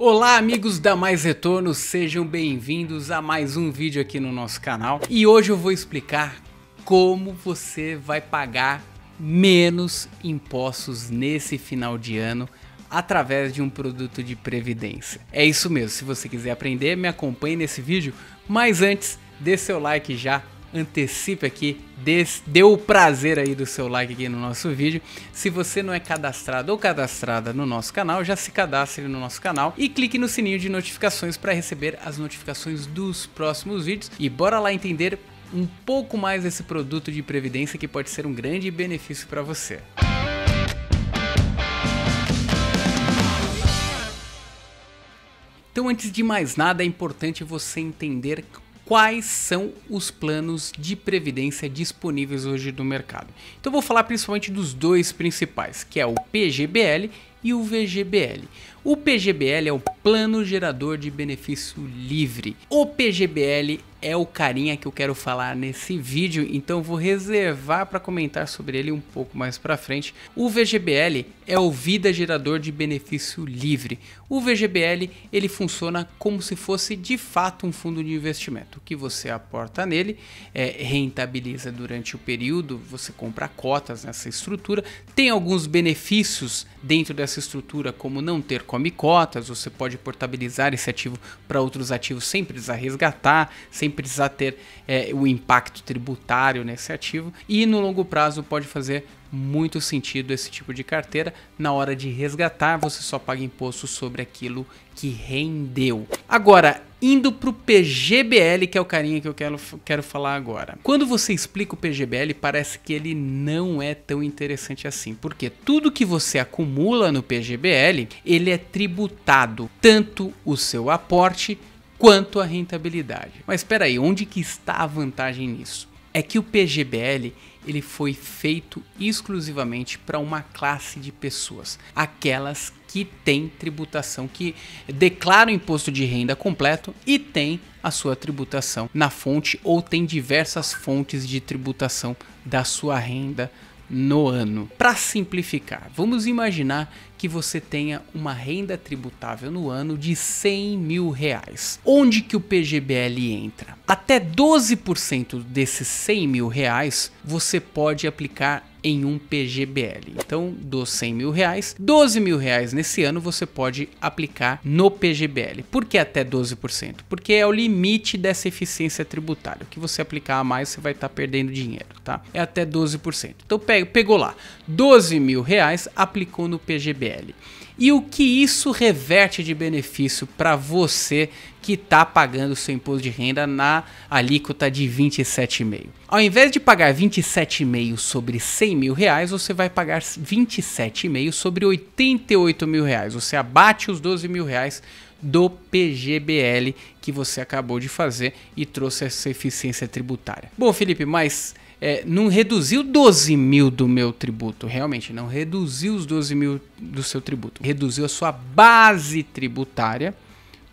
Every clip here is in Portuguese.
Olá amigos da Mais Retorno, sejam bem-vindos a mais um vídeo aqui no nosso canal e hoje eu vou explicar como você vai pagar menos impostos nesse final de ano através de um produto de previdência. É isso mesmo, se você quiser aprender, me acompanhe nesse vídeo, mas antes, dê seu like já antecipe aqui, dê o prazer aí do seu like aqui no nosso vídeo. Se você não é cadastrado ou cadastrada no nosso canal, já se cadastre no nosso canal e clique no sininho de notificações para receber as notificações dos próximos vídeos. E bora lá entender um pouco mais desse produto de previdência que pode ser um grande benefício para você. Então, antes de mais nada, é importante você entender quais são os planos de previdência disponíveis hoje no mercado. Então vou falar principalmente dos dois principais, que é o PGBL e o VGBL. O PGBL é o Plano Gerador de Benefício Livre. O PGBL é o carinha que eu quero falar nesse vídeo, então vou reservar para comentar sobre ele um pouco mais para frente. O VGBL é o Vida Gerador de Benefício Livre. O VGBL ele funciona como se fosse de fato um fundo de investimento. O que você aporta nele é, rentabiliza durante o período, você compra cotas nessa estrutura, tem alguns benefícios dentro dessa essa estrutura, como não ter come cotas, você pode portabilizar esse ativo para outros ativos sem precisar resgatar, sem precisar ter é, o impacto tributário nesse ativo, e no longo prazo pode fazer muito sentido esse tipo de carteira. Na hora de resgatar, você só paga imposto sobre aquilo que rendeu. Agora, indo pro PGBL, que é o carinha que eu quero, quero falar agora. Quando você explica o PGBL, parece que ele não é tão interessante assim, porque tudo que você acumula no PGBL, ele é tributado, tanto o seu aporte quanto a rentabilidade. Mas espera aí, onde que está a vantagem nisso? é que o PGBL ele foi feito exclusivamente para uma classe de pessoas, aquelas que têm tributação, que declaram imposto de renda completo e têm a sua tributação na fonte ou têm diversas fontes de tributação da sua renda no ano. Para simplificar, vamos imaginar que você tenha uma renda tributável no ano de 100 mil reais. Onde que o PGBL entra? Até 12% desses 100 mil reais você pode aplicar em um PGBL. Então, dos 100 mil reais, 12 mil reais nesse ano você pode aplicar no PGBL. Por que até 12%? Porque é o limite dessa eficiência tributária. O que você aplicar a mais, você vai estar tá perdendo dinheiro, tá? É até 12%. Então, pegou lá, 12 mil reais, aplicou no PGBL e o que isso reverte de benefício para você que está pagando seu imposto de renda na alíquota de 27,5. Ao invés de pagar 27,5 sobre 100 mil reais, você vai pagar 27,5 sobre 88 mil reais. Você abate os 12 mil reais do PGBL que você acabou de fazer e trouxe essa eficiência tributária. Bom, Felipe, mas é, não reduziu 12 mil do meu tributo, realmente, não reduziu os 12 mil do seu tributo. Reduziu a sua base tributária,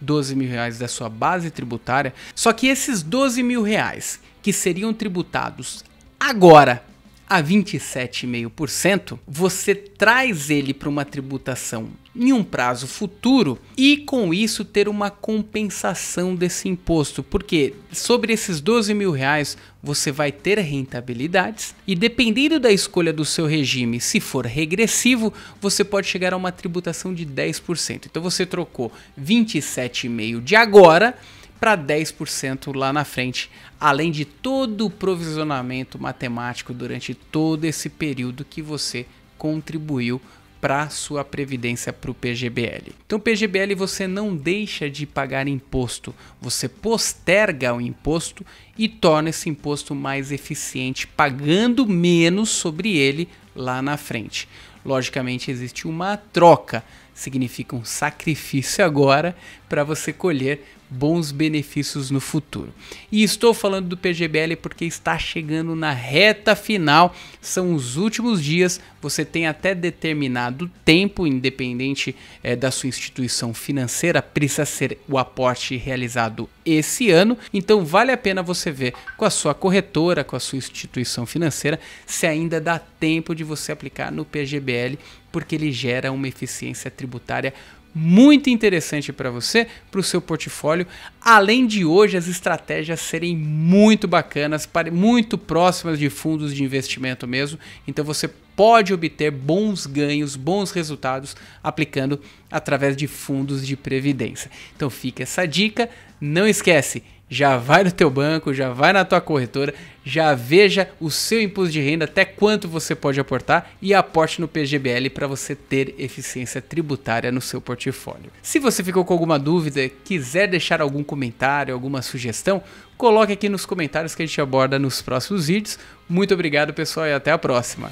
12 mil reais da sua base tributária. Só que esses 12 mil reais que seriam tributados agora a 27,5%, você traz ele para uma tributação em um prazo futuro e com isso ter uma compensação desse imposto, porque sobre esses 12 mil reais você vai ter rentabilidades e dependendo da escolha do seu regime, se for regressivo, você pode chegar a uma tributação de 10%. Então você trocou 27,5 de agora para 10% lá na frente, além de todo o provisionamento matemático durante todo esse período que você contribuiu para sua previdência para o PGBL. Então, PGBL você não deixa de pagar imposto, você posterga o imposto e torna esse imposto mais eficiente, pagando menos sobre ele lá na frente. Logicamente, existe uma troca, significa um sacrifício agora para você colher bons benefícios no futuro. E estou falando do PGBL porque está chegando na reta final, são os últimos dias, você tem até determinado tempo, independente é, da sua instituição financeira, precisa ser o aporte realizado esse ano, então vale a pena você ver com a sua corretora, com a sua instituição financeira, se ainda dá tempo de você aplicar no PGBL, porque ele gera uma eficiência tributária muito interessante para você, para o seu portfólio, além de hoje as estratégias serem muito bacanas, muito próximas de fundos de investimento mesmo. Então você pode obter bons ganhos, bons resultados aplicando através de fundos de previdência. Então fica essa dica, não esquece já vai no teu banco, já vai na tua corretora, já veja o seu imposto de renda, até quanto você pode aportar e aporte no PGBL para você ter eficiência tributária no seu portfólio. Se você ficou com alguma dúvida, quiser deixar algum comentário, alguma sugestão, coloque aqui nos comentários que a gente aborda nos próximos vídeos. Muito obrigado, pessoal, e até a próxima.